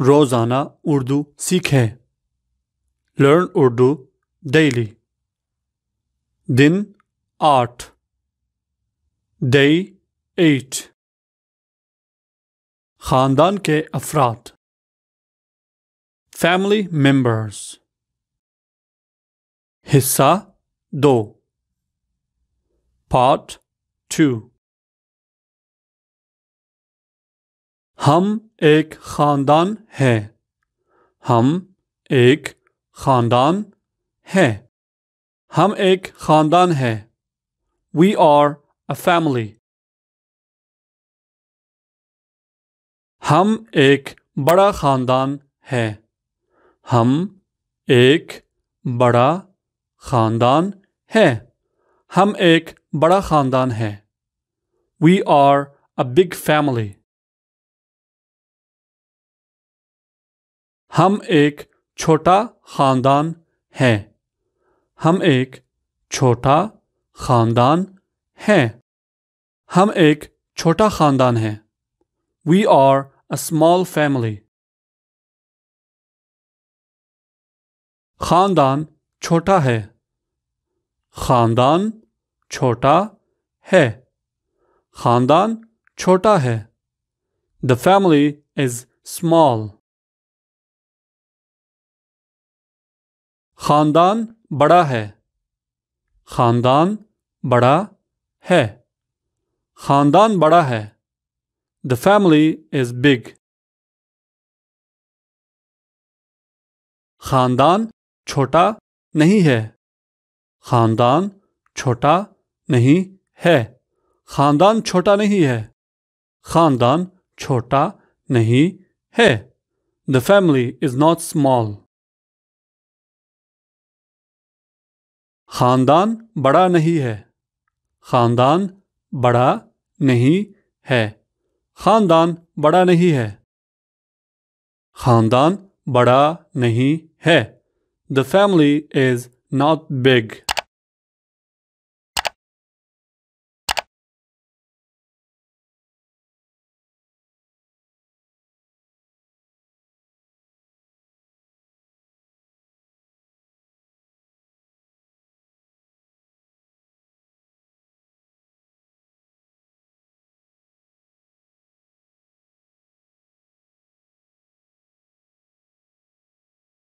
रोज़ाना उर्दू सीखें learn Urdu daily दिन आठ डे एट ख़ानदान के अफराद फैमिली मेंबर्स हिस्सा दो पार्ट टू हम एक खानदान हैं हम एक खानदान हैं हम एक खानदान हैं We are a family. हम एक बड़ा खानदान हैं हम एक बड़ा खानदान हैं हम एक बड़ा खानदान हैं We are a big family. हम एक छोटा ख़ानदान हैं हम एक छोटा ख़ानदान हैं हम एक छोटा ख़ानदान हैं we are a small family ख़ानदान छोटा है ख़ानदान छोटा है ख़ानदान छोटा है द फैमिली इज़ स्मॉल खानदान बड़ा है खानदान बड़ा है खानदान बड़ा है द फैमिली इज बिग खानदान छोटा नहीं है खानदान छोटा नहीं है खानदान छोटा नहीं है खानदान छोटा नहीं है the family is not small खानदान बड़ा नहीं है खानदान बड़ा नहीं है खानदान बड़ा नहीं है खानदान बड़ा नहीं है the family is not big